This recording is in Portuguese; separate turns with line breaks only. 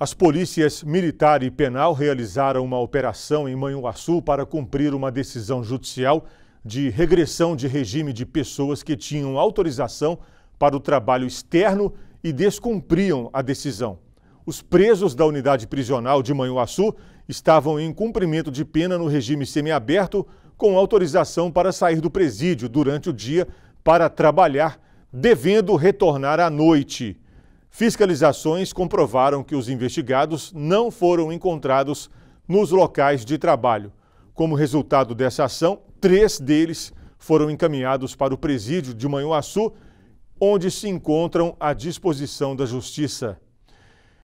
As polícias militar e penal realizaram uma operação em Manhuaçu para cumprir uma decisão judicial de regressão de regime de pessoas que tinham autorização para o trabalho externo e descumpriam a decisão. Os presos da unidade prisional de Manhuaçu estavam em cumprimento de pena no regime semiaberto com autorização para sair do presídio durante o dia para trabalhar, devendo retornar à noite. Fiscalizações comprovaram que os investigados não foram encontrados nos locais de trabalho. Como resultado dessa ação, três deles foram encaminhados para o presídio de Manhuaçu, onde se encontram à disposição da Justiça.